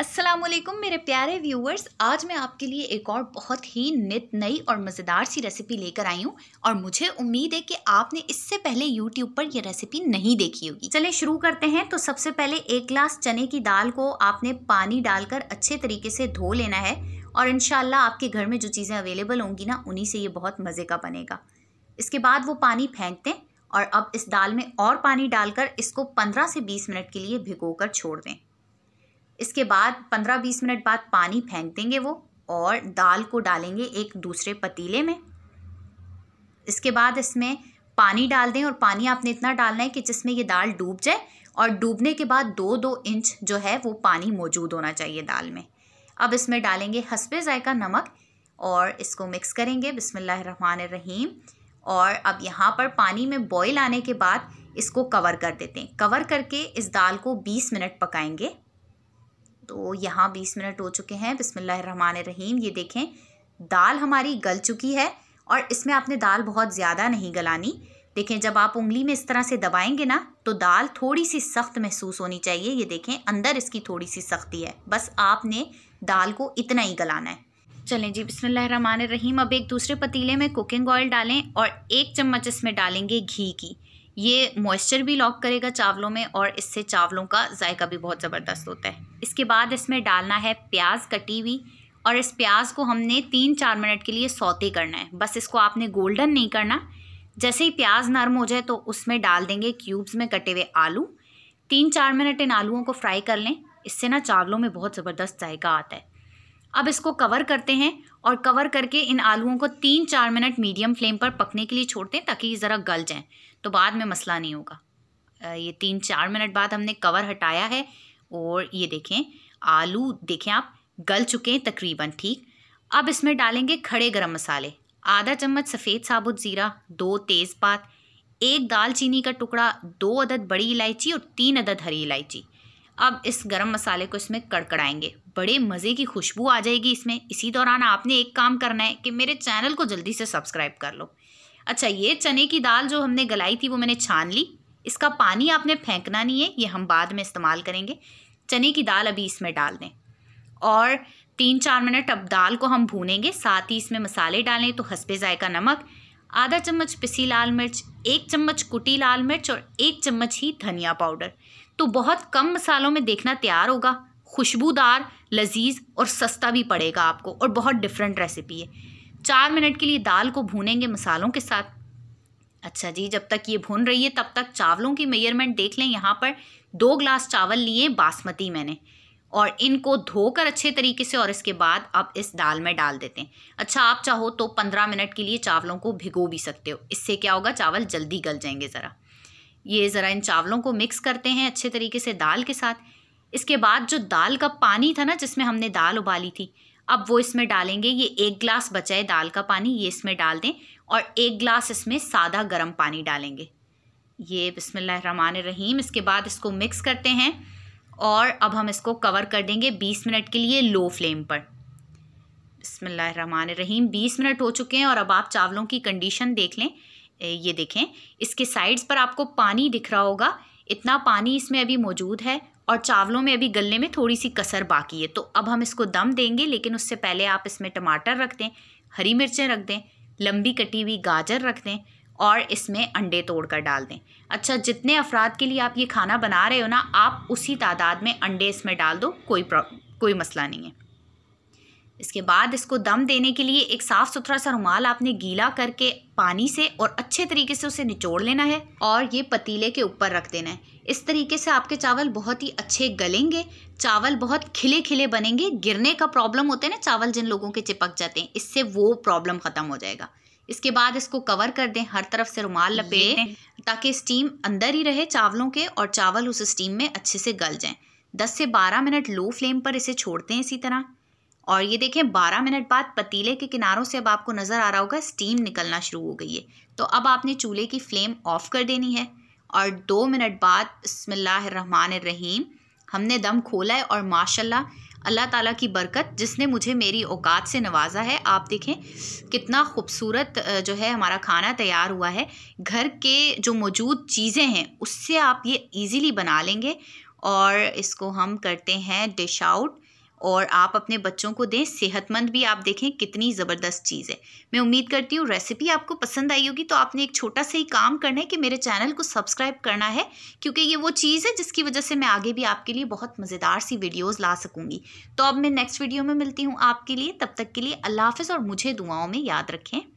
असलम मेरे प्यारे व्यूअर्स आज मैं आपके लिए एक और बहुत ही नित नई और मज़ेदार सी रेसिपी लेकर आई हूँ और मुझे उम्मीद है कि आपने इससे पहले यूट्यूब पर यह रेसिपी नहीं देखी होगी चले शुरू करते हैं तो सबसे पहले एक ग्लास चने की दाल को आपने पानी डालकर अच्छे तरीके से धो लेना है और इन आपके घर में जो चीज़ें अवेलेबल होंगी ना उन्हीं से ये बहुत मज़े का बनेगा इसके बाद वो पानी फेंक दें और अब इस दाल में और पानी डालकर इसको पंद्रह से बीस मिनट के लिए कर छोड़ दें इसके बाद पंद्रह बीस मिनट बाद पानी फेंक देंगे वो और दाल को डालेंगे एक दूसरे पतीले में इसके बाद इसमें पानी डाल दें और पानी आपने इतना डालना है कि जिसमें ये दाल डूब जाए और डूबने के बाद दो दो इंच जो है वो पानी मौजूद होना चाहिए दाल में अब इसमें डालेंगे हसबे जायका नमक और इसको मिक्स करेंगे बिसमिल्लाहमान रहीम और अब यहाँ पर पानी में बॉईल आने के बाद इसको कवर कर देते हैं कवर करके इस दाल को 20 मिनट पकाएंगे तो यहाँ बीस मिनट हो चुके हैं बिसमान रहीम ये देखें दाल हमारी गल चुकी है और इसमें आपने दाल बहुत ज़्यादा नहीं गलानी देखें जब आप उंगली में इस तरह से दबाएंगे ना तो दाल थोड़ी सी सख्त महसूस होनी चाहिए ये देखें अंदर इसकी थोड़ी सी सख्ती है बस आपने दाल को इतना ही गलाना है चलें जी बिसमान रहीम अब एक दूसरे पतीले में कुकिंग ऑयल डालें और एक चम्मच इसमें डालेंगे घी की ये मॉइस्चर भी लॉक करेगा चावलों में और इससे चावलों का जायका भी बहुत ज़बरदस्त होता है इसके बाद इसमें डालना है प्याज कटी हुई और इस प्याज को हमने तीन चार मिनट के लिए सौते करना है बस इसको आपने गोल्डन नहीं करना जैसे ही प्याज नरम हो जाए तो उसमें डाल देंगे क्यूब्स में कटे हुए आलू तीन चार मिनट इन आलूओं को फ्राई कर लें इससे ना चावलों में बहुत ज़बरदस्त जायका आता है अब इसको कवर करते हैं और कवर करके इन आलूओं को तीन चार मिनट मीडियम फ्लेम पर पकने के लिए छोड़ते हैं ताकि ये ज़रा गल जाएँ तो बाद में मसला नहीं होगा ये तीन चार मिनट बाद हमने कवर हटाया है और ये देखें आलू देखें आप गल चुके हैं तकरीबन ठीक अब इसमें डालेंगे खड़े गरम मसाले आधा चम्मच सफ़ेद साबुत ज़ीरा दो तेज़पात एक दालचीनी का टुकड़ा दो अदद बड़ी इलायची और तीन अदद हरी इलायची अब इस गरम मसाले को इसमें कड़कड़ाएंगे बड़े मज़े की खुशबू आ जाएगी इसमें इसी दौरान आपने एक काम करना है कि मेरे चैनल को जल्दी से सब्सक्राइब कर लो अच्छा ये चने की दाल जो हमने गलाई थी वो मैंने छान ली इसका पानी आपने फेंकना नहीं है ये हम बाद में इस्तेमाल करेंगे चने की दाल अभी इसमें डाल दें और तीन चार मिनट अब दाल को हम भूनेंगे साथ ही इसमें मसाले डालें तो हंसपे जायका नमक आधा चम्मच पिसी लाल मिर्च एक चम्मच कुटी लाल मिर्च और एक चम्मच ही धनिया पाउडर तो बहुत कम मसालों में देखना तैयार होगा खुशबूदार लजीज और सस्ता भी पड़ेगा आपको और बहुत डिफरेंट रेसिपी है चार मिनट के लिए दाल को भूनेंगे मसालों के साथ अच्छा जी जब तक ये भुन रही है तब तक चावलों की मेयरमेंट देख लें यहाँ पर दो ग्लास चावल लिए बासमती मैंने और इनको धोकर अच्छे तरीके से और इसके बाद आप इस दाल में डाल देते हैं अच्छा आप चाहो तो पंद्रह मिनट के लिए चावलों को भिगो भी सकते हो इससे क्या होगा चावल जल्दी गल जाएंगे ज़रा ये ज़रा इन चावलों को मिक्स करते हैं अच्छे तरीके से दाल के साथ इसके बाद जो दाल का पानी था ना जिसमें हमने दाल उबाली थी अब वो इसमें डालेंगे ये एक ग्लास बचाए दाल का पानी ये इसमें डाल दें और एक ग्लास इसमें सादा गर्म पानी डालेंगे ये बसमिल्लर रहीम इसके बाद इसको मिक्स करते हैं और अब हम इसको कवर कर देंगे बीस मिनट के लिए लो फ्लेम पर बसमिल्लर रहीम बीस मिनट हो चुके हैं और अब आप चावलों की कंडीशन देख लें ये देखें इसके साइड्स पर आपको पानी दिख रहा होगा इतना पानी इसमें अभी मौजूद है और चावलों में अभी गलने में थोड़ी सी कसर बाकी है तो अब हम इसको दम देंगे लेकिन उससे पहले आप इसमें टमाटर रख दें हरी मिर्चें रख दें लंबी कटी हुई गाजर रख दें और इसमें अंडे तोड़ कर डाल दें अच्छा जितने अफराद के लिए आप ये खाना बना रहे हो ना आप उसी तादाद में अंडे इसमें डाल दो कोई कोई मसला नहीं है इसके बाद इसको दम देने के लिए एक साफ़ सुथरा सा रुमाल आपने गीला करके पानी से और अच्छे तरीके से उसे निचोड़ लेना है और ये पतीले के ऊपर रख देना है इस तरीके से आपके चावल बहुत ही अच्छे गलेंगे चावल बहुत खिले खिले बनेंगे गिरने का प्रॉब्लम होता है ना चावल जिन लोगों के चिपक जाते हैं इससे वो प्रॉब्लम ख़त्म हो जाएगा इसके बाद इसको कवर कर दें हर तरफ से रुमाल लपेट दें ताकि स्टीम अंदर ही रहे चावलों के और चावल उस स्टीम में अच्छे से गल जाए दस से बारह मिनट लो फ्लेम पर इसे छोड़ते हैं इसी तरह और ये देखें 12 मिनट बाद पतीले के किनारों से अब आपको नज़र आ रहा होगा स्टीम निकलना शुरू हो गई है तो अब आपने चूल्हे की फ्लेम ऑफ कर देनी है और दो मिनट बाद बसमान रहीम हमने दम खोला है और माशाल्लाह अल्लाह ताला की बरकत जिसने मुझे मेरी औकात से नवाजा है आप देखें कितना खूबसूरत जो है हमारा खाना तैयार हुआ है घर के जो मौजूद चीज़ें हैं उससे आप ये इजीली बना लेंगे और इसको हम करते हैं डिश आउट और आप अपने बच्चों को दें सेहतमंद भी आप देखें कितनी ज़बरदस्त चीज़ है मैं उम्मीद करती हूँ रेसिपी आपको पसंद आई होगी तो आपने एक छोटा सा ही काम करना है कि मेरे चैनल को सब्सक्राइब करना है क्योंकि ये वो चीज़ है जिसकी वजह से मैं आगे भी आपके लिए बहुत मज़ेदार सी वीडियोज़ ला सकूँगी तो अब मैं नेक्स्ट वीडियो में मिलती हूँ आपके लिए तब तक के लिए अल्लाह हाफ़ और मुझे दुआओं में याद रखें